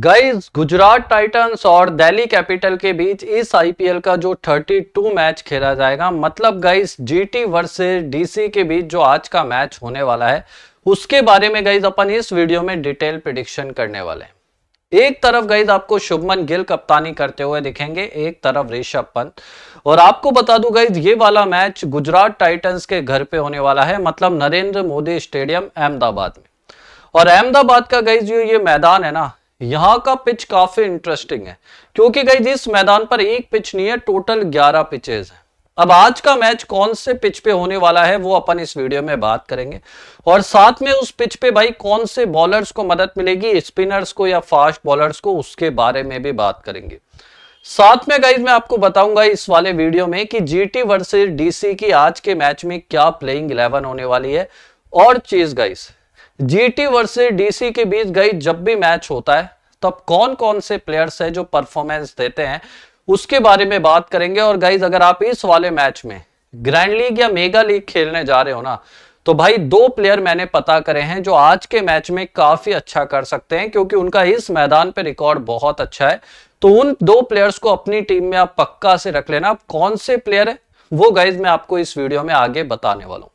guys Gujarat Titans और Delhi Capital के बीच इस आईपीएल का जो 32 मैच खेला जाएगा मतलब गाइस जीटी वर्सेस डीसी के बीच जो आज का मैच होने वाला है उसके बारे में गाइस अपन इस वीडियो में डिटेल प्रिडिक्शन करने वाले हैं एक तरफ गाइज आपको शुभमन गिल कप्तानी करते हुए दिखेंगे एक तरफ ऋषभ पंत और आपको बता दूं गाइज ये वाला मैच गुजरात टाइटन्स के घर पे होने वाला है मतलब नरेंद्र मोदी स्टेडियम अहमदाबाद में और अहमदाबाद का गाइज जो ये मैदान है ना यहाँ का पिच काफी इंटरेस्टिंग है क्योंकि गई इस मैदान पर एक पिच नहीं है टोटल ग्यारह पिचेज हैं अब आज का मैच कौन से पिच पे होने वाला है वो अपन इस वीडियो में बात करेंगे और साथ में उस पिच पे भाई कौन से बॉलर्स को मदद मिलेगी स्पिनर्स को या फास्ट बॉलर्स को उसके बारे में भी बात करेंगे साथ में गाइज मैं आपको बताऊंगा इस वाले वीडियो में कि जी टी वर्सेज डीसी की आज के मैच में क्या प्लेइंग इलेवन होने वाली है और चीज गाइज जीटी वर्सेस डीसी के बीच गई जब भी मैच होता है तब तो कौन कौन से प्लेयर्स है जो परफॉर्मेंस देते हैं उसके बारे में बात करेंगे और गाइज अगर आप इस वाले मैच में ग्रैंड लीग या मेगा लीग खेलने जा रहे हो ना तो भाई दो प्लेयर मैंने पता करे हैं जो आज के मैच में काफी अच्छा कर सकते हैं क्योंकि उनका इस मैदान पे रिकॉर्ड बहुत अच्छा है तो उन दो प्लेयर्स को अपनी टीम में आप पक्का से रख लेना आप कौन से प्लेयर है वो गाइज मैं आपको इस वीडियो में आगे बताने वाला हूं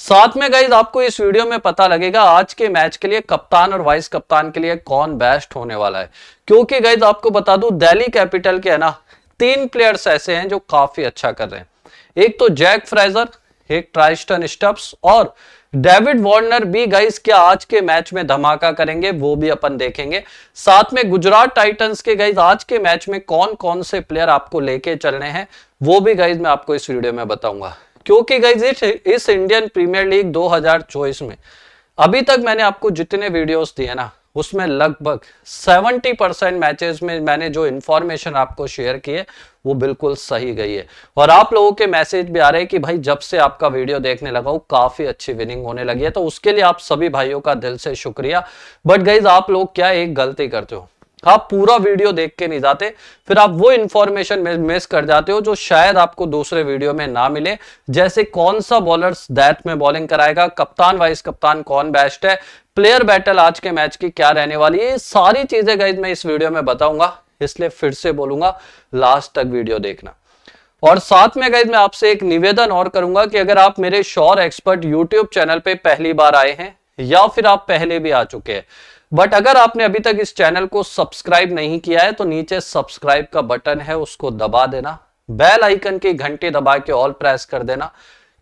साथ में गाइज आपको इस वीडियो में पता लगेगा आज के मैच के लिए कप्तान और वाइस कप्तान के लिए कौन बेस्ट होने वाला है क्योंकि गाइज आपको बता दू दिल्ली कैपिटल के है ना तीन प्लेयर्स ऐसे हैं जो काफी अच्छा कर रहे हैं एक तो जैक फ्राइजर एक ट्राइस्टन स्टप्स और डेविड वार्नर भी गाइस क्या आज के मैच में धमाका करेंगे वो भी अपन देखेंगे साथ में गुजरात टाइटंस के गाइस आज के मैच में कौन कौन से प्लेयर आपको लेके चलने हैं वो भी गाइस मैं आपको इस वीडियो में बताऊंगा क्योंकि गाइज इस, इस इंडियन प्रीमियर लीग 2024 में अभी तक मैंने आपको जितने वीडियोस दिए ना उसमें लगभग 70 परसेंट मैचेस में मैंने जो इन्फॉर्मेशन आपको शेयर की है वो बिल्कुल सही गई है और आप लोगों के मैसेज भी आ रहे हैं कि भाई जब से आपका वीडियो देखने लगा हूँ काफी अच्छी विनिंग होने लगी है तो उसके लिए आप सभी भाइयों का दिल से शुक्रिया बट गाइज आप लोग क्या एक गलती करते हो आप पूरा वीडियो देख के नहीं जाते फिर आप वो इन्फॉर्मेशन मिस कर जाते हो जो शायद आपको दूसरे वीडियो में ना मिले जैसे कौन सा बॉलर डेथ में बॉलिंग कराएगा कप्तान वाइस कप्तान कौन बेस्ट है प्लेयर बैटल आज के मैच की क्या रहने वाली है सारी चीजें गाइज मैं इस वीडियो में बताऊंगा इसलिए फिर से बोलूंगा लास्ट तक वीडियो देखना और साथ में गाइज मैं आपसे एक निवेदन और करूंगा कि अगर आप मेरे शोर एक्सपर्ट यूट्यूब चैनल पर पहली बार आए हैं या फिर आप पहले भी आ चुके हैं बट अगर आपने अभी तक इस चैनल को सब्सक्राइब नहीं किया है तो नीचे सब्सक्राइब का बटन है उसको दबा देना बेल आइकन की घंटी दबा के ऑल प्रेस कर देना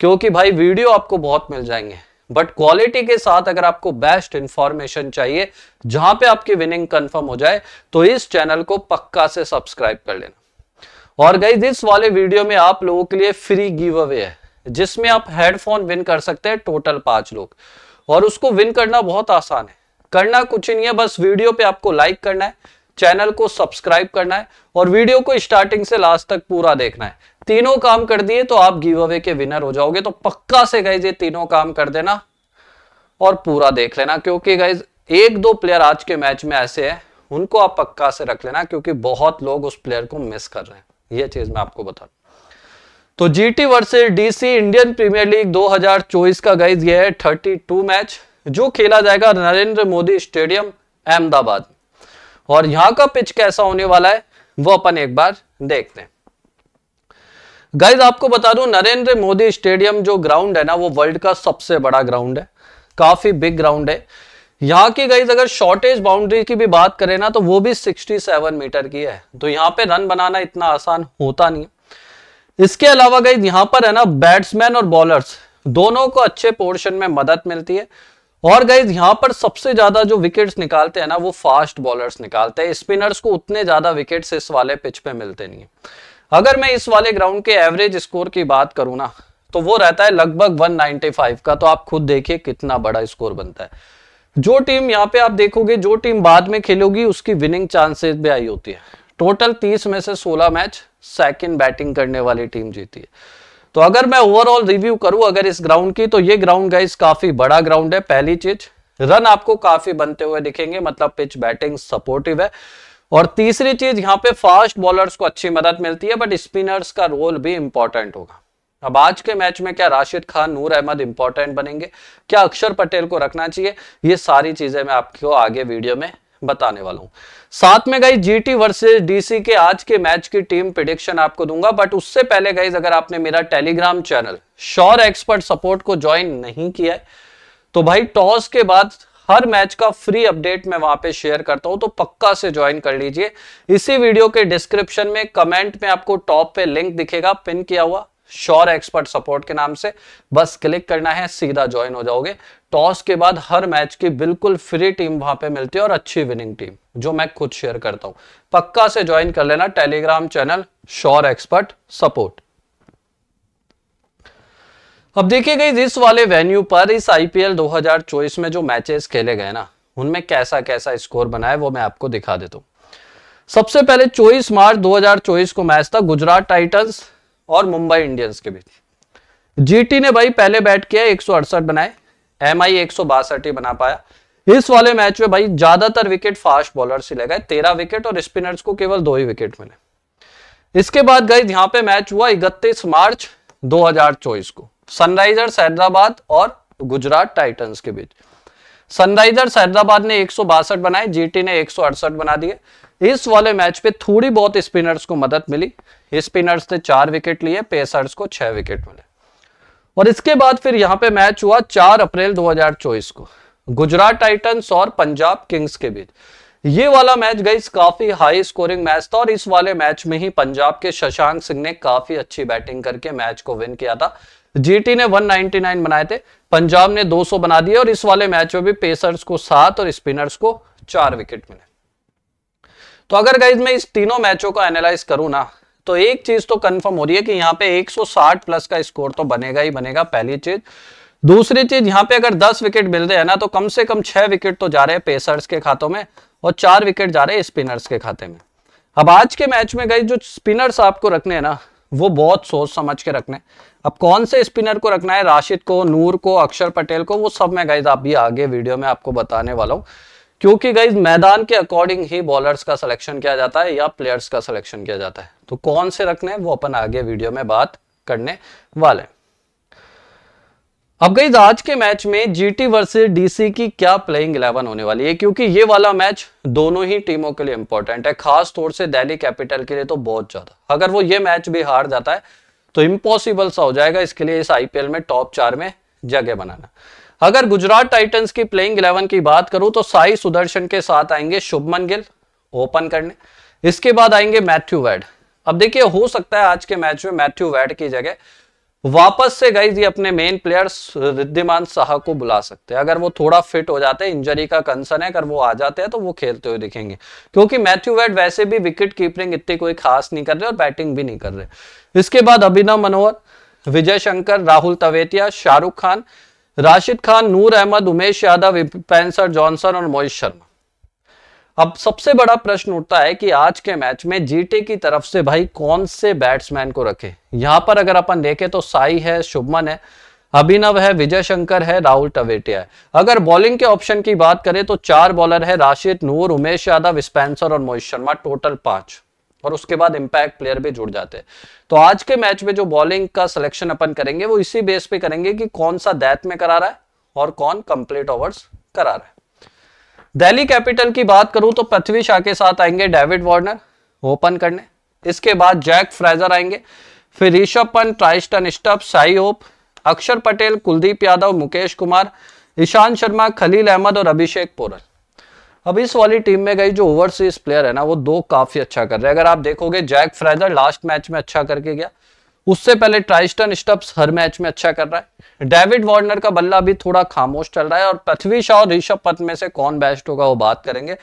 क्योंकि भाई वीडियो आपको बहुत मिल जाएंगे बट क्वालिटी के साथ अगर आपको बेस्ट इंफॉर्मेशन चाहिए जहां पे आपकी विनिंग कंफर्म हो जाए तो इस चैनल को पक्का से सब्सक्राइब कर लेना और गई दिस वाले वीडियो में आप लोगों के लिए फ्री गिव अवे है जिसमें आप हेडफोन विन कर सकते हैं टोटल पांच लोग और उसको विन करना बहुत आसान है करना कुछ नहीं है बस वीडियो पे आपको लाइक करना है चैनल को सब्सक्राइब करना है और वीडियो को स्टार्टिंग से लास्ट तक पूरा देखना है तीनों काम कर दिए तो आप गिव अवे के विनर हो जाओगे तो पक्का से गाइज ये तीनों काम कर देना और पूरा देख लेना क्योंकि गाइज एक दो प्लेयर आज के मैच में ऐसे है उनको आप पक्का से रख लेना क्योंकि बहुत लोग उस प्लेयर को मिस कर रहे हैं ये चीज मैं आपको बता तो GT versus DC Indian Premier League 2024 का गाइज ये है 32 मैच जो खेला जाएगा नरेंद्र मोदी स्टेडियम अहमदाबाद और यहां का पिच कैसा होने वाला है वो अपन एक बार देखते हैं गाइज आपको बता दूं नरेंद्र मोदी स्टेडियम जो ग्राउंड है ना वो वर्ल्ड का सबसे बड़ा ग्राउंड है काफी बिग ग्राउंड है यहाँ की गाइज अगर शॉर्टेज बाउंड्री की भी बात करें ना तो वो भी 67 मीटर की है तो यहाँ पे रन बनाना इतना आसान होता नहीं इसके अलावा गाइज यहाँ पर है ना बैट्समैन और बॉलर्स दोनों को अच्छे पोर्शन में मदद मिलती है और गाइज यहां पर सबसे ज्यादा जो विकेट्स निकालते हैं ना वो फास्ट बॉलर्स निकालते हैं स्पिनर्स को उतने ज्यादा विकेट्स इस वाले पिच पे मिलते नहीं है अगर मैं इस वाले ग्राउंड के एवरेज स्कोर की बात करूं ना तो वो रहता है लगभग 195 का तो आप खुद देखिए कितना बड़ा स्कोर बनता है जो टीम यहाँ पे आप देखोगे जो टीम बाद में खेलोगी उसकी विनिंग चांसेस भी आई होती है टोटल 30 में से 16 मैच सेकंड बैटिंग करने वाली टीम जीती है तो अगर मैं ओवरऑल रिव्यू करूं अगर इस ग्राउंड की तो ये ग्राउंड गाइस काफी बड़ा ग्राउंड है पहली चीज रन आपको काफी बनते हुए दिखेंगे मतलब पिच बैटिंग सपोर्टिव है और तीसरी चीज यहाँ पे फास्ट बॉलर्स को अच्छी मदद मिलती है बट स्पिनर्स का रोल भी इंपॉर्टेंट होगा अब आज के मैच में क्या राशिद खान नूर अहमद इंपॉर्टेंट बनेंगे क्या अक्षर पटेल को रखना चाहिए ये सारी चीजें मैं आपको आगे वीडियो में बताने वाला हूं साथ में गाइज जीटी वर्सेस डीसी के आज के मैच की टीम प्रिडिक्शन आपको दूंगा बट उससे पहले गई अगर आपने मेरा Telegram channel sure expert support को ज्वाइन नहीं किया तो भाई टॉस के बाद हर मैच का फ्री अपडेट मैं वहां पे शेयर करता हूं तो पक्का से ज्वाइन कर लीजिए इसी वीडियो के डिस्क्रिप्शन में कमेंट में आपको टॉप पे लिंक दिखेगा पिन किया हुआ श्योर एक्सपर्ट सपोर्ट के नाम से बस क्लिक करना है सीधा ज्वाइन हो जाओगे टॉस के बाद हर मैच की बिल्कुल फ्री टीम वहां पे मिलती है और अच्छी विनिंग टीम जो मैं खुद शेयर करता हूं पक्का से ज्वाइन कर लेना Telegram channel sure expert support अब देखिए गई इस वाले वेन्यू पर इस आईपीएल 2024 में जो मैचेस खेले गए ना उनमें कैसा कैसा स्कोर बना है वो मैं आपको दिखा देता हूं सबसे पहले 24 मार्च 2024 को मैच था गुजरात टाइटंस और मुंबई इंडियंस के बीच जीटी ने भाई पहले बैट किया एक बनाए एम आई एक ही बना पाया इस वाले मैच में भाई ज्यादातर विकेट फास्ट बॉलर से ले गए तेरह विकेट और स्पिनर्स को केवल दो ही विकेट मिले इसके बाद गई यहां पे मैच हुआ इकतीस मार्च 2024 को सनराइजर्स हैदराबाद और गुजरात टाइटंस के बीच सनराइजर्स हैदराबाद ने एक बनाए जीटी ने एक बना दिए इस वाले मैच पे थोड़ी बहुत स्पिनर्स को मदद मिली स्पिनर्स ने चार विकेट लिए पेसर्स को छह विकेट मिले और इसके बाद फिर यहां पे मैच हुआ चार अप्रैल 2024 को गुजरात टाइटंस और पंजाब किंग्स के बीच ये वाला मैच गई काफी हाई स्कोरिंग मैच था और इस वाले मैच में ही पंजाब के शशांक सिंह ने काफी अच्छी बैटिंग करके मैच को विन किया था जीटी ने 199 बनाए थे पंजाब ने 200 बना दिए और इस वाले मैच में भी पेसर्स को सात और स्पिनर्स को चार विकेट मिले तो अगर गई मैं इस तीनों मैचों को एनालाइज करूं ना तो एक चीज तो कंफर्म हो रही है कि यहाँ पे 160 प्लस का स्कोर तो बनेगा ही बनेगा पहली चीज दूसरी चीज यहाँ पे अगर 10 विकेट मिल रहे हैं ना तो कम से कम छह विकेट तो जा रहे हैं पेसर्स के खातों में और चार विकेट जा रहे हैं स्पिनर्स के खाते में अब आज के मैच में गई जो स्पिनर्स आपको रखने हैं ना वो बहुत सोच समझ के रखने अब कौन से स्पिनर को रखना है राशिद को नूर को अक्षर पटेल को वो सब मैं गई आप भी आगे वीडियो में आपको बताने वाला हूँ क्योंकि गाइज मैदान के अकॉर्डिंग ही बॉलर्स का सिलेक्शन किया जाता है या प्लेयर्स का सिलेक्शन किया जाता है तो कौन से रखने वो अपन आगे वीडियो में बात करने वाले अब गई आज के मैच में जीटी वर्सेस डीसी की क्या प्लेइंग इलेवन होने वाली है क्योंकि ये वाला मैच दोनों ही टीमों के लिए इंपॉर्टेंट है खास तौर से दिल्ली कैपिटल के लिए तो बहुत ज्यादा अगर वो ये मैच भी हार जाता है तो इम्पॉसिबल सा हो जाएगा इसके लिए इस आईपीएल में टॉप चार में जगह बनाना अगर गुजरात टाइटन्स की प्लेइंग इलेवन की बात करूं तो साई सुदर्शन के साथ आएंगे शुभमन गिल ओपन करने इसके बाद आएंगे मैथ्यू वैड अब देखिए हो सकता है आज के मैच में मैथ्यू वैड की जगह वापस से गई ये अपने मेन प्लेयर्स रिद्धिमान साह को बुला सकते हैं अगर वो थोड़ा फिट हो जाते हैं इंजरी का कंसर्न है अगर वो आ जाते हैं तो वो खेलते हुए दिखेंगे क्योंकि मैथ्यू वेड वैसे भी विकेट कीपरिंग इतनी कोई खास नहीं कर रहे और बैटिंग भी नहीं कर रहे इसके बाद अभिनव मनोहर विजय शंकर राहुल तवेतिया शाहरुख खान राशिद खान नूर अहमद उमेश यादव पेंसर जॉनसन और मोहित शर्मा अब सबसे बड़ा प्रश्न उठता है कि आज के मैच में जीटे की तरफ से भाई कौन से बैट्समैन को रखे यहां पर अगर अपन देखें तो साई है शुभमन है अभिनव है विजय शंकर है राहुल टवेटिया है अगर बॉलिंग के ऑप्शन की बात करें तो चार बॉलर है राशिद नूर उमेश यादव स्पेंसर और मोहित शर्मा टोटल पांच और उसके बाद इम्पैक्ट प्लेयर भी जुड़ जाते हैं तो आज के मैच में जो बॉलिंग का सिलेक्शन अपन करेंगे वो इसी बेस पे करेंगे कि कौन सा दैत में करा रहा है और कौन कंप्लीट ओवर्स करा रहा है दिल्ली कैपिटल की बात करूं तो पृथ्वी शाह के साथ आएंगे डेविड वार्नर ओपन करने इसके बाद जैक फ्रेजर आएंगे फिर ऋषभ पंत ट्राइस्टन स्टप साई होप अक्षर पटेल कुलदीप यादव मुकेश कुमार ईशांत शर्मा खलील अहमद और अभिषेक पोरल अब इस वाली टीम में गई जो ओवरसीज प्लेयर है ना वो दो काफी अच्छा कर रहे हैं अगर आप देखोगे जैक फ्राइजर लास्ट मैच में अच्छा करके गया उससे पहले ट्राइस्टन स्टप्स हर मैच में अच्छा कर रहा है डेविड वार्नर का बल्ला भी थोड़ा खामोश चल रहा है और पृथ्वी शाह और ऋषभ पंत में से कौन बेस्ट होगा वो बात करेंगे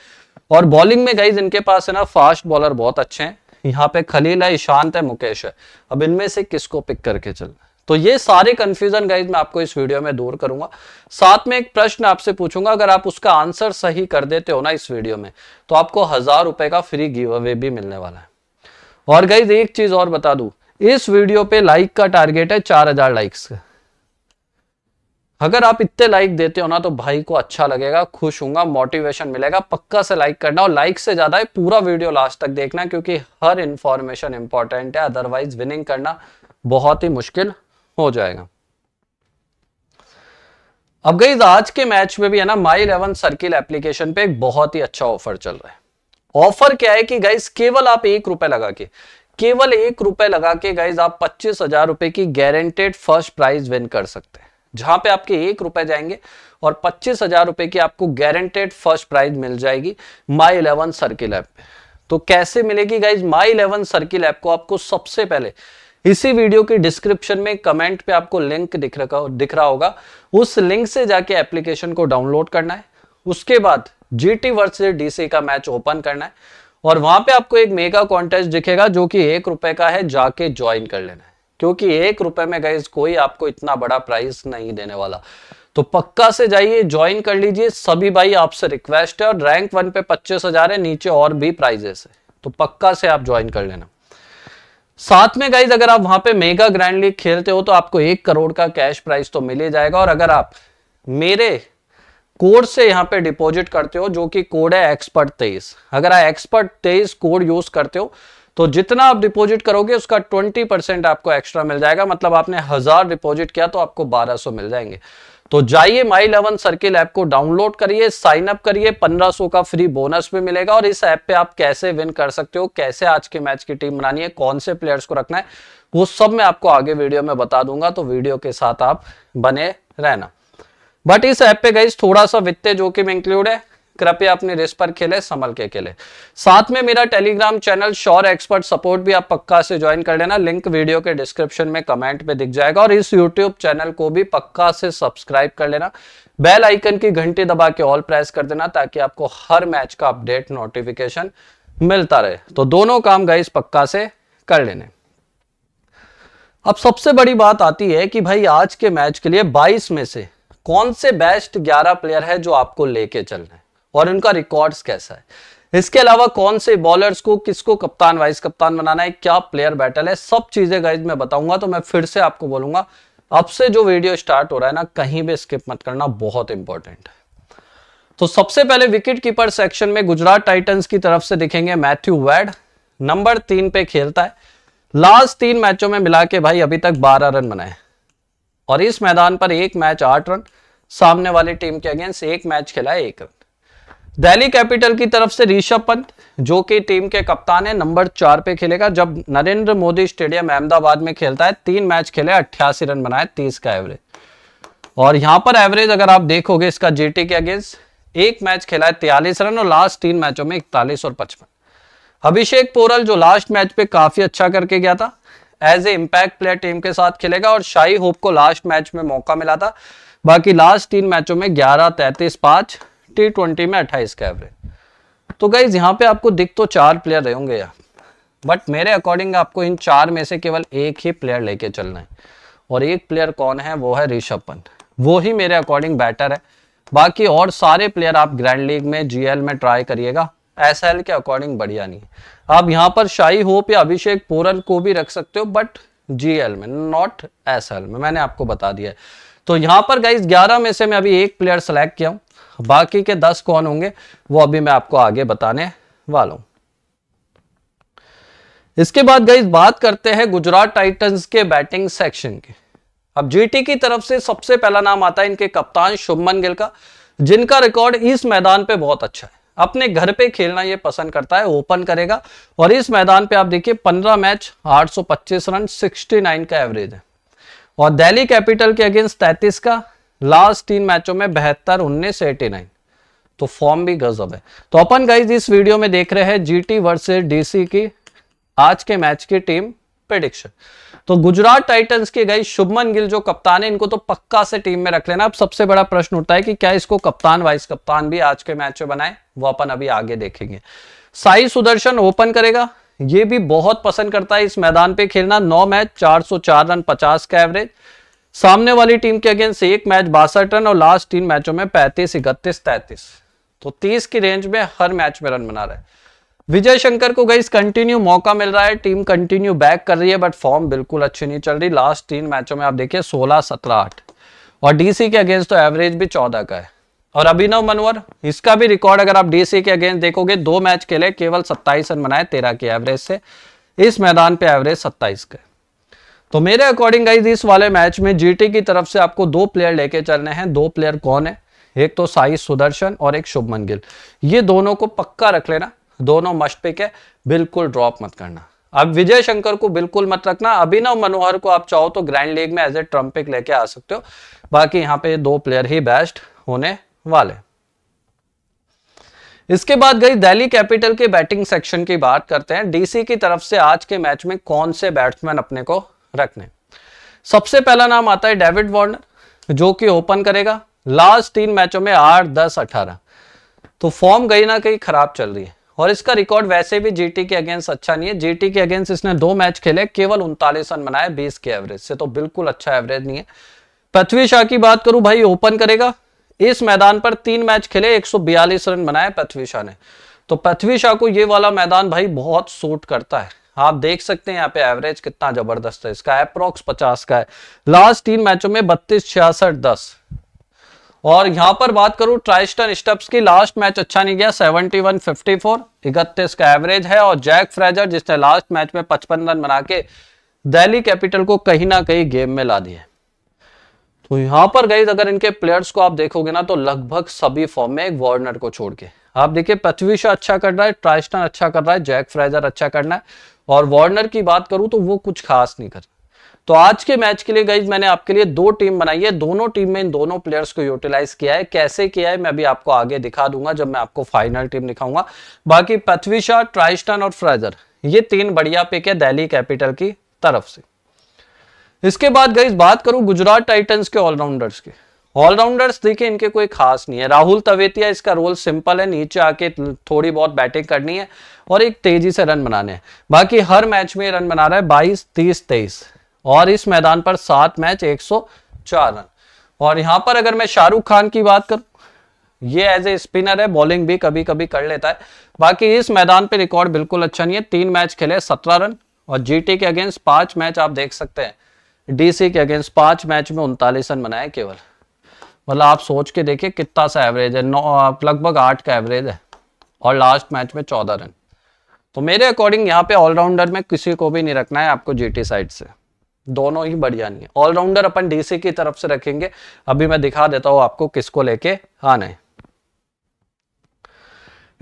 और बॉलिंग में गई जिनके पास है ना फास्ट बॉलर बहुत अच्छे हैं यहाँ पे खलील है ईशांत है मुकेश है अब इनमें से किसको पिक करके चलना है तो ये सारे कंफ्यूजन गाइज मैं आपको इस वीडियो में दूर करूंगा साथ में एक प्रश्न आपसे पूछूंगा अगर आप उसका आंसर सही कर देते हो ना इस वीडियो में तो आपको हजार रुपए का फ्री गिव अवे भी मिलने वाला है और गाइज एक चीज और बता दू इस वीडियो पे लाइक का टारगेट है चार हजार लाइक्स का अगर आप इतने लाइक देते हो ना तो भाई को अच्छा लगेगा खुश होगा मोटिवेशन मिलेगा पक्का से लाइक करना और लाइक से ज्यादा है पूरा वीडियो लास्ट तक देखना क्योंकि हर इंफॉर्मेशन इंपॉर्टेंट है अदरवाइज विनिंग करना बहुत ही मुश्किल हो जाएगा अब गई आज के मैच में भी है ना माई इलेवन सर्किल एप्लीकेशन पे एक बहुत ही अच्छा ऑफर चल रहा है ऑफर क्या है कि गाइज केवल आप एक रुपए लगा के केवल एक रुपए लगा के गाइज आप पच्चीस हजार रुपए की गारंटेड फर्स्ट प्राइज विन कर सकते हैं जहां पे आपके एक रुपए जाएंगे और पच्चीस हजार रुपए की आपको गारंटेड फर्स्ट प्राइज मिल जाएगी माई इलेवन सर्किल ऐप तो कैसे मिलेगी guys My Eleven Circle app को आपको सबसे पहले इसी वीडियो की डिस्क्रिप्शन में कमेंट पे आपको लिंक दिख रखा दिख रहा होगा उस लिंक से जाके एप्लीकेशन को डाउनलोड करना है उसके बाद जीटी वर्सेज डीसी का मैच ओपन करना है और वहां पे आपको एक मेगा कॉन्टेस्ट दिखेगा जो कि एक रुपए का है जाके ज्वाइन कर लेना है क्योंकि एक रुपए में गए कोई आपको इतना बड़ा प्राइस नहीं देने वाला तो पक्का से जाइए ज्वाइन कर लीजिए सभी भाई आपसे रिक्वेस्ट है और रैंक वन पे पच्चीस हजार है नीचे और भी प्राइजेस है तो पक्का से आप ज्वाइन कर लेना साथ में गाइज अगर आप वहां पे मेगा ग्रैंड लीग खेलते हो तो आपको एक करोड़ का कैश प्राइस तो मिल ही जाएगा और अगर आप मेरे कोड से यहाँ पे डिपॉजिट करते हो जो कि कोड है एक्सपर्ट तेईस अगर आप एक्सपर्ट तेईस कोड यूज करते हो तो जितना आप डिपॉजिट करोगे उसका 20 परसेंट आपको एक्स्ट्रा मिल जाएगा मतलब आपने हजार डिपॉजिट किया तो आपको 1200 मिल जाएंगे तो जाइए माई इलेवन सर्किल ऐप को डाउनलोड करिए साइन अप करिए 1500 का फ्री बोनस भी मिलेगा और इस ऐप पे आप कैसे विन कर सकते हो कैसे आज के मैच की टीम बनानी है कौन से प्लेयर्स को रखना है वो सब मैं आपको आगे वीडियो में बता दूंगा तो वीडियो के साथ आप बने रहना बट इस ऐप पे गई थोड़ा सा वित्तीय जोखिम इंक्लूड है कृपया अपने रिस्क पर खेले संभल के खेले साथ में मेरा Telegram channel sure expert support भी आप पक्का से ज्वाइन कर लेना लिंक वीडियो के डिस्क्रिप्शन में कमेंट में दिख जाएगा और इस यूट्यूब चैनल को भी पक्का से सब्सक्राइब कर लेना बेल आइकन की घंटी दबा के ऑल प्रेस कर देना ताकि आपको हर मैच का अपडेट नोटिफिकेशन मिलता रहे तो दोनों काम गाइस पक्का से कर लेने अब सबसे बड़ी बात आती है कि भाई आज के मैच के लिए 22 में से कौन से बेस्ट 11 प्लेयर है जो आपको लेके चलना है और उनका रिकॉर्ड कैसा है इसके अलावा कौन से बॉलर्स को किसको कप्तान वाइस कप्तान बनाना है क्या प्लेयर बैटल है सब चीजें गाइज मैं बताऊंगा तो मैं फिर से आपको बोलूंगा अब से जो वीडियो स्टार्ट हो रहा है ना कहीं भी स्किप मत करना बहुत इंपॉर्टेंट है तो सबसे पहले विकेट कीपर सेक्शन में गुजरात टाइटंस की तरफ से दिखेंगे मैथ्यू वैड नंबर तीन पे खेलता है लास्ट तीन मैचों में मिला के भाई अभी तक बारह रन बनाए और इस मैदान पर एक मैच आठ रन सामने वाली टीम के अगेंस्ट एक मैच खेला है एक रन दिल्ली कैपिटल की तरफ से ऋषभ पंत जो कि टीम के कप्तान है नंबर चार पे खेलेगा जब नरेंद्र मोदी स्टेडियम अहमदाबाद में खेलता है तीन मैच खेले अट्ठासी रन बनाए तीस का एवरेज और यहां पर एवरेज अगर आप देखोगे इसका जेटी के अगेंस्ट एक मैच खेला है तेलीस रन और लास्ट तीन मैचों में इकतालीस और पचपन अभिषेक पोरल जो लास्ट मैच पे काफी अच्छा करके गया था as a impact player team के साथ खेलेगा और शाही होप को लास्ट मैच में मौका मिला था बाकी लास्ट तीन मैचों में ग्यारह तैतीस पांच टी ट्वेंटी में अट्ठाईस का एवरेज तो गाइज यहाँ पे आपको दिख तो चार प्लेयर रहे होंगे यार बट मेरे अकॉर्डिंग आपको इन चार में से केवल एक ही प्लेयर लेके चलना है और एक प्लेयर कौन है वो है ऋषभ पंत वो ही मेरे अकॉर्डिंग बेटर है बाकी और सारे प्लेयर आप ग्रैंड लीग में जीएल में ट्राई करिएगा एस के अकॉर्डिंग बढ़िया नहीं है आप यहाँ पर शाही होप या अभिषेक पोरल को भी रख सकते हो बट जीएल में नॉट एस में मैंने आपको बता दिया है तो यहाँ पर गाइज 11 में से मैं अभी एक प्लेयर सेलेक्ट किया हूँ बाकी के दस कौन होंगे वो अभी मैं आपको आगे बताने वाला इसके बाद गई बात करते हैं गुजरात टाइटंस के बैटिंग सेक्शन के अब जीटी की तरफ से सबसे पहला नाम आता है इनके कप्तान शुभमन गिल का जिनका रिकॉर्ड इस मैदान पे बहुत अच्छा है अपने घर पे खेलना ये पसंद करता है ओपन करेगा और इस मैदान पे आप देखिए 15 मैच 825 रन 69 का एवरेज है और दिल्ली कैपिटल के अगेंस्ट 33 का लास्ट तीन मैचों में बहत्तर उन्नीस एटी नाइन तो फॉर्म भी गजब है तो अपन गाइज इस वीडियो में देख रहे हैं जीटी वर्सेस डीसी की आज के मैच की टीम प्रेडिक्शन तो गुजरात टाइटंस के गई शुभमन गिल जो कप्तान है इनको तो पक्का से टीम में रख लेना अब सबसे बड़ा प्रश्न उठता है कि क्या इसको कप्तान वाइस कप्तान भी आज के मैच में बनाए वो अपन अभी आगे देखेंगे साई सुदर्शन ओपन करेगा ये भी बहुत पसंद करता है इस मैदान पे खेलना नौ मैच 404 रन 50 का एवरेज सामने वाली टीम के अगेंस्ट एक मैच बासठ रन और लास्ट तीन मैचों में पैंतीस इकतीस तैतीस तो तीस की रेंज में हर मैच में रन बना रहा है विजय शंकर को गई कंटिन्यू मौका मिल रहा है टीम कंटिन्यू बैक कर रही है बट फॉर्म बिल्कुल अच्छी नहीं चल रही लास्ट तीन मैचों में आप देखिए सोलह सत्रह आठ और डीसी के अगेंस्ट तो एवरेज भी चौदह का है और अभिनव मनोहर इसका भी रिकॉर्ड अगर आप डीसी के अगेंस्ट देखोगे दो मैच खेले केवल सत्ताईस रन बनाए तेरह के एवरेज से इस मैदान पे एवरेज सत्ताईस का है तो मेरे अकॉर्डिंग गाइज इस वाले मैच में जीटी की तरफ से आपको दो प्लेयर लेके चलने हैं दो प्लेयर कौन है एक तो साई सुदर्शन और एक शुभमन गिल ये दोनों को पक्का रख लेना दोनों मस्ट पिक है बिल्कुल ड्रॉप मत करना अब विजय शंकर को बिल्कुल मत रखना अभिनव मनोहर को आप चाहो तो ग्रैंड लीग में एज ए ट्रम्पिक लेके आ सकते हो बाकी यहाँ पे दो प्लेयर ही बेस्ट होने वाले इसके बाद गई दिल्ली कैपिटल के बैटिंग सेक्शन की बात करते हैं डीसी की तरफ से आज के मैच में कौन से बैट्समैन अपने को रखने सबसे पहला नाम आता है डेविड वार्नर जो कि ओपन करेगा लास्ट तीन मैचों में आठ दस अठारह तो फॉर्म कहीं ना कहीं खराब चल रही है और इसका रिकॉर्ड वैसे भी जीटी के अगेंस्ट अच्छा नहीं है जीटी के अगेंस्ट इसने दो मैच खेले केवल उनतालीस रन बनाए बीस के एवरेज से तो बिल्कुल अच्छा एवरेज नहीं है पृथ्वी शाह की बात करूं भाई ओपन करेगा इस मैदान पर तीन मैच खेले एक रन बनाए पृथ्वी शाह ने तो पृथ्वी शाह को ये वाला मैदान भाई बहुत सूट करता है आप देख सकते हैं यहाँ पे एवरेज कितना जबरदस्त है इसका अप्रोक्स पचास का है लास्ट तीन मैचों में बत्तीस छियासठ दस और यहां पर बात करूं ट्राइस्टन स्टप्स की लास्ट मैच अच्छा नहीं गया 71 54 इकतीस का एवरेज है और जैक फ्रेजर जिसने लास्ट मैच में पचपन रन बना के दिल्ली कैपिटल को कहीं ना कहीं गेम में ला दिया तो यहां पर गई अगर इनके प्लेयर्स को आप देखोगे ना तो लगभग सभी फॉर्म में एक वार्नर को छोड़ के आप देखिए पृथ्वी अच्छा कर रहा है ट्राइस्टन अच्छा कर रहा है जैक फ्रेजर अच्छा करना है और वार्नर की बात करूं तो वो कुछ खास नहीं कर तो आज के मैच के लिए गई मैंने आपके लिए दो टीम बनाई है दोनों टीम में इन दोनों प्लेयर्स को यूटिलाइज किया है कैसे किया है मैं भी आपको आगे दिखा दूंगा जब मैं आपको फाइनल टीम दिखाऊंगा बाकी पृथ्वी शाह ट्राइस्टन और फ्रेजर ये तीन बढ़िया पिक है दिल्ली कैपिटल की तरफ से इसके बाद गई बात करूं गुजरात टाइटन्स के ऑलराउंडर्स की ऑलराउंडर्स देखे इनके कोई खास नहीं है राहुल तवेतिया इसका रोल सिंपल है नीचे आके थोड़ी बहुत बैटिंग करनी है और एक तेजी से रन बनाने हैं बाकी हर मैच में रन बना रहा है बाईस तीस तेईस और इस मैदान पर सात मैच एक रन और यहां पर अगर मैं शाहरुख खान की बात करूं ये एज ए स्पिनर है बॉलिंग भी कभी कभी कर लेता है बाकी इस मैदान पे रिकॉर्ड बिल्कुल अच्छा नहीं है तीन मैच खेले सत्रह रन और जीटी के अगेंस्ट पांच मैच आप देख सकते हैं डीसी के अगेंस्ट पांच मैच में उनतालीस रन बनाए केवल मतलब आप सोच के देखिए कितना सा एवरेज है नौ लगभग आठ का एवरेज है और लास्ट मैच में चौदह रन तो मेरे अकॉर्डिंग यहाँ पे ऑलराउंडर में किसी को भी नहीं रखना है आपको जीटी साइड से दोनों ही बढ़िया नहीं है ऑलराउंडर अपन डीसी की तरफ से रखेंगे अभी मैं दिखा देता हूँ आपको किसको लेके आना है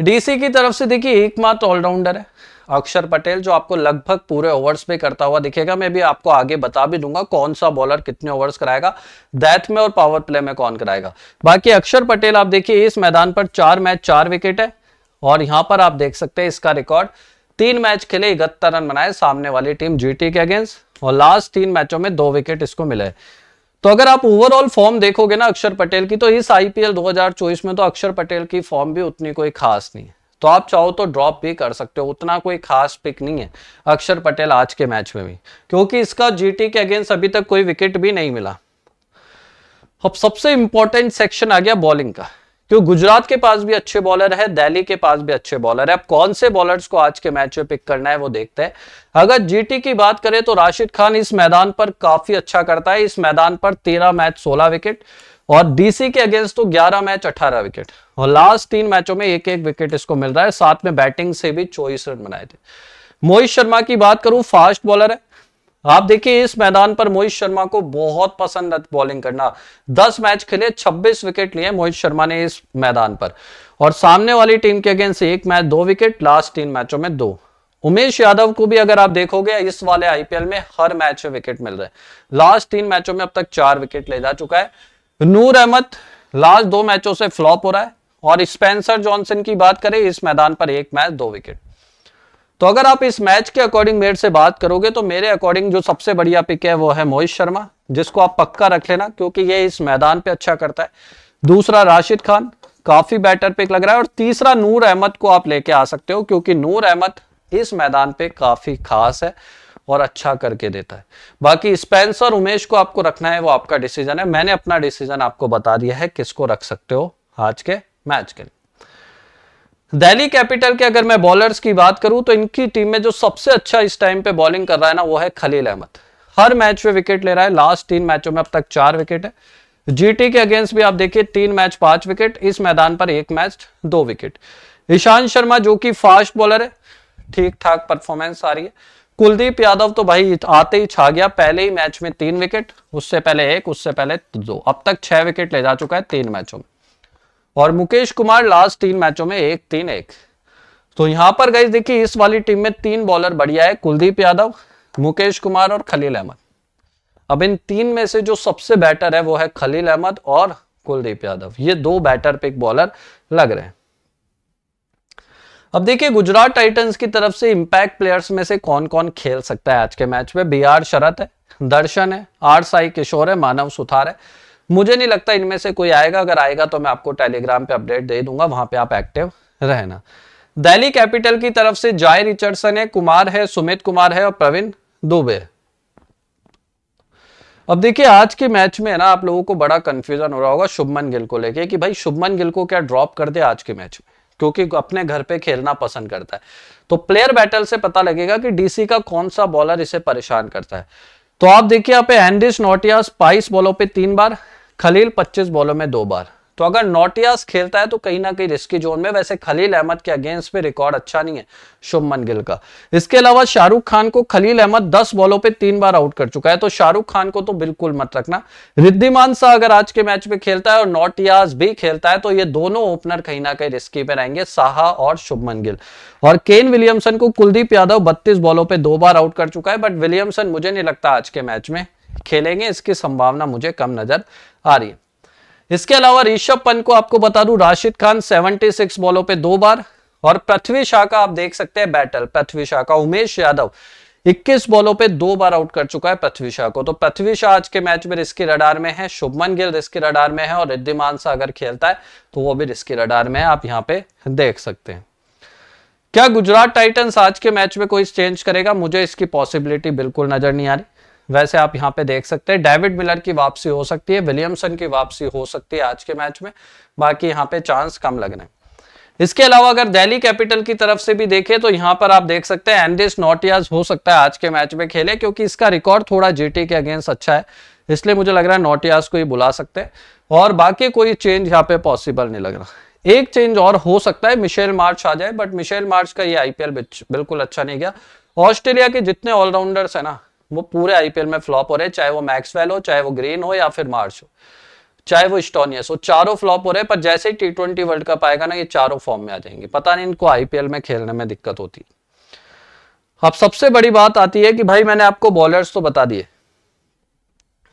डीसी की तरफ से देखिए एकमात्र ऑलराउंडर है अक्षर पटेल जो आपको लगभग पूरे ओवर्स में करता हुआ दिखेगा मैं भी आपको आगे बता भी दूंगा कौन सा बॉलर कितने ओवर्स कराएगा दैथ में और पावर प्ले में कौन कराएगा बाकी अक्षर पटेल आप देखिए इस मैदान पर चार मैच चार विकेट है और यहां पर आप देख सकते हैं इसका रिकॉर्ड तीन मैच खेले इकहत्तर रन बनाए सामने वाली टीम जी के अगेंस्ट और लास्ट तीन मैचों में दो विकेट इसको मिले तो अगर आप ओवरऑल फॉर्म देखोगे ना अक्षर पटेल की तो इस आईपीएल 2024 में तो अक्षर पटेल की फॉर्म भी उतनी कोई खास नहीं है तो आप चाहो तो ड्रॉप भी कर सकते हो उतना कोई खास पिक नहीं है अक्षर पटेल आज के मैच में भी क्योंकि इसका जीटी के अगेंस्ट अभी तक कोई विकेट भी नहीं मिला अब सबसे इंपॉर्टेंट सेक्शन आ गया बॉलिंग का क्यों गुजरात के पास भी अच्छे बॉलर है दिल्ली के पास भी अच्छे बॉलर है अब कौन से बॉलर्स को आज के मैच में पिक करना है वो देखते हैं अगर जीटी की बात करें तो राशिद खान इस मैदान पर काफी अच्छा करता है इस मैदान पर तेरह मैच सोलह विकेट और डीसी के अगेंस्ट तो 11 मैच 18 विकेट और लास्ट तीन मैचों में एक एक विकेट इसको मिल रहा है साथ में बैटिंग से भी चौबीस रन बनाए थे मोहित शर्मा की बात करूं फास्ट बॉलर है आप देखिए इस मैदान पर मोहित शर्मा को बहुत पसंद है बॉलिंग करना 10 मैच खेले 26 विकेट लिए मोहित शर्मा ने इस मैदान पर और सामने वाली टीम के अगेंस्ट एक मैच दो विकेट लास्ट तीन मैचों में दो उमेश यादव को भी अगर आप देखोगे इस वाले आईपीएल में हर मैच में विकेट मिल रहे हैं लास्ट तीन मैचों में अब तक चार विकेट ले जा चुका है नूर अहमद लास्ट दो मैचों से फ्लॉप हो रहा है और स्पेंसर जॉनसन की बात करें इस मैदान पर एक मैच दो विकेट तो अगर आप इस मैच के अकॉर्डिंग मेरे से बात करोगे तो मेरे अकॉर्डिंग जो सबसे बढ़िया पिक है वो है मोहित शर्मा जिसको आप पक्का रख लेना क्योंकि ये इस मैदान पे अच्छा करता है दूसरा राशिद खान काफी बेटर पिक लग रहा है और तीसरा नूर अहमद को आप लेके आ सकते हो क्योंकि नूर अहमद इस मैदान पे काफी खास है और अच्छा करके देता है बाकी स्पेंस और उमेश को आपको रखना है वो आपका डिसीजन है मैंने अपना डिसीजन आपको बता दिया है किसको रख सकते हो आज के मैच के लिए दिल्ली कैपिटल के अगर मैं बॉलर्स की बात करूं तो इनकी टीम में जो सबसे अच्छा इस टाइम पे बॉलिंग कर रहा है ना वो है खलील अहमद हर मैच में विकेट ले रहा है लास्ट तीन मैचों में अब तक चार विकेट है जीटी के अगेंस्ट भी आप देखिए तीन मैच पांच विकेट इस मैदान पर एक मैच दो विकेट ईशांत शर्मा जो कि फास्ट बॉलर है ठीक ठाक परफॉर्मेंस आ रही है कुलदीप यादव तो भाई आते ही छा गया पहले ही मैच में तीन विकेट उससे पहले एक उससे पहले दो अब तक छह विकेट ले जा चुका है तीन मैचों में और मुकेश कुमार लास्ट तीन मैचों में एक तीन एक तो यहां पर गई देखिए इस वाली टीम में तीन बॉलर बढ़िया है कुलदीप यादव मुकेश कुमार और खलील अहमद अब इन तीन में से जो सबसे बेटर है वो है खलील अहमद और कुलदीप यादव ये दो बैटर पिक बॉलर लग रहे हैं अब देखिए गुजरात टाइटंस की तरफ से इम्पैक्ट प्लेयर्स में से कौन कौन खेल सकता है आज के मैच में बी आर शरत है दर्शन है आर साई किशोर है मानव सुथार है मुझे नहीं लगता इनमें से कोई आएगा अगर आएगा तो मैं आपको टेलीग्राम पे अपडेट दे दूंगा वहां पे आप एक्टिव रहना दिल्ली कैपिटल की तरफ से जाय रिचर्डसन है कुमार है सुमित कुमार है और प्रवीण दुबे अब देखिए आज के मैच में है ना आप लोगों को बड़ा कंफ्यूजन हो रहा होगा शुभमन गिल को लेके कि भाई शुभमन गिल को क्या ड्रॉप कर दे आज के मैच में क्योंकि अपने घर पे खेलना पसंद करता है तो प्लेयर बैटल से पता लगेगा कि डीसी का कौन सा बॉलर इसे परेशान करता है तो आप देखिए यहाँ पे एंडिस नोटिया स्पाइस बॉलों पे तीन बार खलील 25 बॉलों में दो बार तो अगर नोटियास खेलता है तो कहीं ना कहीं रिस्की जोन में वैसे खलील अहमद के अगेंस्ट में रिकॉर्ड अच्छा नहीं है शुभमन गिल का इसके अलावा शाहरुख खान को खलील अहमद दस बॉलों पे तीन बार आउट कर चुका है तो शाहरुख खान को तो बिल्कुल मत रखना रिद्धिमान शाह अगर आज के मैच में खेलता है और नोटियास भी खेलता है तो ये दोनों ओपनर कहीं ना कहीं रिस्की पे रहेंगे साहा और शुभमन गिल और केन विलियमसन को कुलदीप यादव बत्तीस बॉलों पर दो बार आउट कर चुका है बट विलियमसन मुझे नहीं लगता आज के मैच में खेलेंगे इसकी संभावना मुझे कम नजर आ रही है इसके अलावा ऋषभ पंत को आपको बता दूं राशिद खान 76 बॉलों पे दो बार और पृथ्वी शाह का आप देख सकते हैं बैटल पृथ्वी शाह का उमेश यादव 21 बॉलों पे दो बार आउट कर चुका है पृथ्वी शाह को तो पृथ्वी शाह आज के मैच में रिस्की रडार में है शुभमन गिल रिस्की रडार में है और रिद्धिमान सा अगर खेलता है तो वो भी रिस्की रडार में है आप यहाँ पे देख सकते हैं क्या गुजरात टाइटन्स आज के मैच में कोई चेंज करेगा मुझे इसकी पॉसिबिलिटी बिल्कुल नजर नहीं आ रही वैसे आप यहाँ पे देख सकते हैं डेविड मिलर की वापसी हो सकती है विलियमसन की वापसी हो सकती है आज के मैच में बाकी यहाँ पे चांस कम लग रहे हैं इसके अलावा अगर दिल्ली कैपिटल की तरफ से भी देखें तो यहाँ पर आप देख सकते हैं एंडिस नोटियाज हो सकता है आज के मैच में खेले क्योंकि इसका रिकॉर्ड थोड़ा जीटी के अगेंस्ट अच्छा है इसलिए मुझे लग रहा है नोटियाज को ही बुला सकते हैं और बाकी कोई चेंज यहाँ पे पॉसिबल नहीं लग रहा एक चेंज और हो सकता है मिशेल मार्च आ जाए बट मिशेल मार्च का ये आईपीएल बिल्कुल अच्छा नहीं गया ऑस्ट्रेलिया के जितने ऑलराउंडर्स है ना वो पूरे आईपीएल में फ्लॉप हो रहे हैं चाहे वो मैक्सवेल हो चाहे वो ग्रीन हो या फिर मार्च हो चाहे वो स्टोनियस हो चारों फ्लॉप हो रहे हैं पर जैसे ही टी ट्वेंटी वर्ल्ड कप आएगा ना ये चारों फॉर्म में आ जाएंगे पता नहीं इनको आईपीएल में खेलने में दिक्कत होती है अब सबसे बड़ी बात आती है कि भाई मैंने आपको बॉलर्स तो बता दिए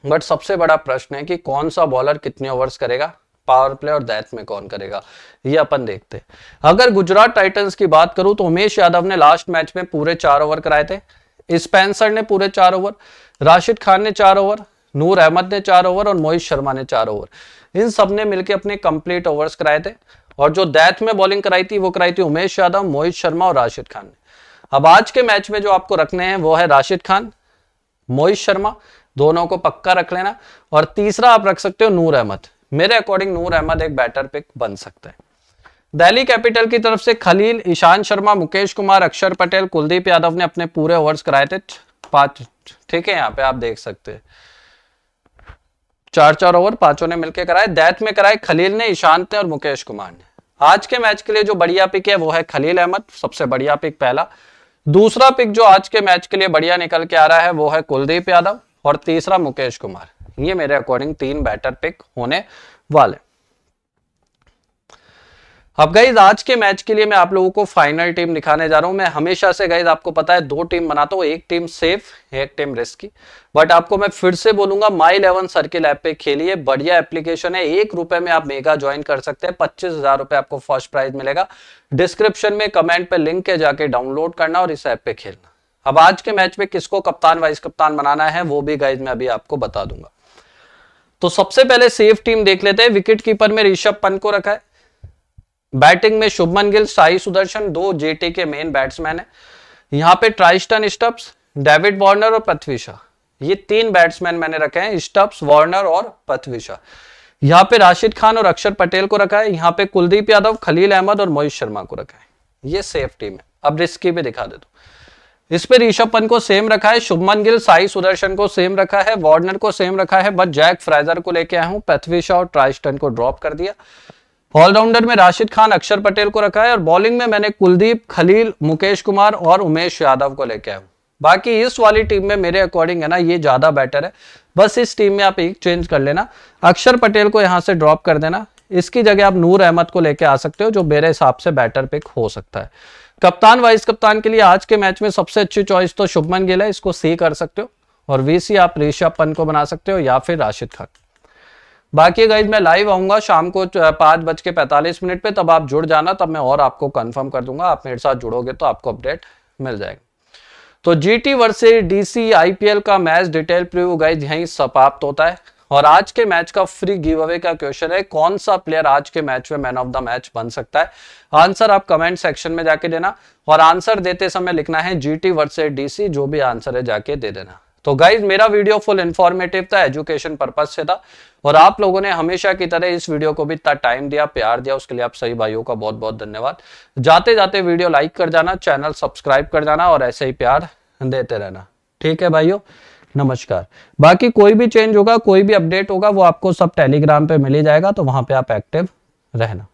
बट सबसे बड़ा प्रश्न है कि कौन सा बॉलर कितने ओवर्स करेगा पावर प्ले और दैथ में कौन करेगा ये अपन देखते हैं अगर गुजरात टाइटंस की बात करूं तो उमेश यादव ने लास्ट मैच में पूरे चार ओवर कराए थे स्पेंसर ने पूरे चार ओवर राशिद खान ने चार ओवर नूर अहमद ने चार ओवर और मोहित शर्मा ने चार ओवर इन सब ने मिलकर अपने कंप्लीट ओवर्स कराए थे और जो डेथ में बॉलिंग कराई थी वो कराई थी उमेश यादव मोहित शर्मा और राशिद खान ने अब आज के मैच में जो आपको रखने हैं वो है राशिद खान मोहित शर्मा दोनों को पक्का रख लेना और तीसरा आप रख सकते हो नूर अहमद मेरे अकॉर्डिंग नूर अहमद एक बैटर पिक बन सकता है दिल्ली कैपिटल की तरफ से खलील ईशान शर्मा मुकेश कुमार अक्षर पटेल कुलदीप यादव ने अपने पूरे ओवर्स कराए थे पांच ठीक है यहाँ पे आप देख सकते चार चार ओवर पांचों ने मिलकर कराए दैत में कराए खलील ने ईशांत ने और मुकेश कुमार ने आज के मैच के लिए जो बढ़िया पिक है वो है खलील अहमद सबसे बढ़िया पिक पहला दूसरा पिक जो आज के मैच के लिए बढ़िया निकल के आ रहा है वो है कुलदीप यादव और तीसरा मुकेश कुमार ये मेरे अकॉर्डिंग तीन बैटर पिक होने वाले अब गाइज आज के मैच के लिए मैं आप लोगों को फाइनल टीम दिखाने जा रहा हूं मैं हमेशा से गाइज आपको पता है दो टीम बनाता हूँ एक टीम सेफ एक टीम रिस्की बट आपको मैं फिर से बोलूंगा माई इलेवन सर्किल ऐप पे खेलिए बढ़िया एप्लीकेशन है एक रुपए में आप मेगा ज्वाइन कर सकते हैं पच्चीस हजार रुपए आपको फर्स्ट प्राइज मिलेगा डिस्क्रिप्शन में कमेंट पे लिंक के जाके डाउनलोड करना और इस ऐप पे खेलना अब आज के मैच में किसको कप्तान वाइस कप्तान बनाना है वो भी गाइज मैं अभी आपको बता दूंगा तो सबसे पहले सेफ टीम देख लेते हैं विकेट कीपर में ऋषभ पंत को रखा है बैटिंग में शुभमन गिल साई सुदर्शन दो जेटी के मेन बैट्समैन है यहाँ पे ट्राइस्टन स्टप्स डेविड वार्नर और पृथ्वी शाह ये तीन बैट्समैन मैंने रखे हैं स्टप्स वार्नर और पृथ्वी शाह यहाँ पे राशिद खान और अक्षर पटेल को रखा है यहाँ पे कुलदीप यादव खलील अहमद और मोहित शर्मा को रखा है ये सेफ टीम है अब रिस्की भी दिखा दे दो इस पे ऋषभ पंत को सेम रखा है शुभमन गिल साई सुदर्शन को सेम रखा है वार्नर को सेम रखा है बट जैक फ्राइजर को लेके आया हूँ पृथ्वी शाह और ट्राइस्टन को ड्रॉप कर दिया ऑलराउंडर में राशिद खान अक्षर पटेल को रखा है और बॉलिंग में मैंने कुलदीप खलील मुकेश कुमार और उमेश यादव को लेके आया हूँ बाकी इस वाली टीम में मेरे अकॉर्डिंग है ना ये ज्यादा बेटर है बस इस टीम में आप एक चेंज कर लेना अक्षर पटेल को यहाँ से ड्रॉप कर देना इसकी जगह आप नूर अहमद को लेके आ सकते हो जो मेरे हिसाब से बेटर पिक हो सकता है कप्तान वाइस कप्तान के लिए आज के मैच में सबसे अच्छी चॉइस तो शुभमन गिल है इसको सी कर सकते हो और वीसी आप ऋषभ पंत को बना सकते हो या फिर राशिद खान बाकी गाइज मैं लाइव आऊंगा शाम को पाँच बज के पैंतालीस मिनट पे तब आप जुड़ जाना तब मैं और आपको कंफर्म कर दूंगा आप मेरे साथ जुड़ोगे तो आपको अपडेट मिल जाएगा तो G GT versus DC IPL का मैच डिटेल प्रिव्यू गाइज यही समाप्त होता है और आज के मैच का फ्री गिव अवे का क्वेश्चन है कौन सा प्लेयर आज के मैच में मैन ऑफ द मैच बन सकता है आंसर आप कमेंट सेक्शन में जाके देना और आंसर देते समय लिखना है जीटी वर्सेज डीसी जो भी आंसर है जाके दे देना तो गाइज मेरा वीडियो फुल इन्फॉर्मेटिव था एजुकेशन पर्पज से था और आप लोगों ने हमेशा की तरह इस वीडियो को भी इतना टाइम दिया प्यार दिया उसके लिए आप सही भाइयों का बहुत बहुत धन्यवाद जाते जाते वीडियो लाइक कर जाना चैनल सब्सक्राइब कर जाना और ऐसे ही प्यार देते रहना ठीक है भाइयों नमस्कार बाकी कोई भी चेंज होगा कोई भी अपडेट होगा वो आपको सब टेलीग्राम पे मिल जाएगा तो वहां पे आप एक्टिव रहना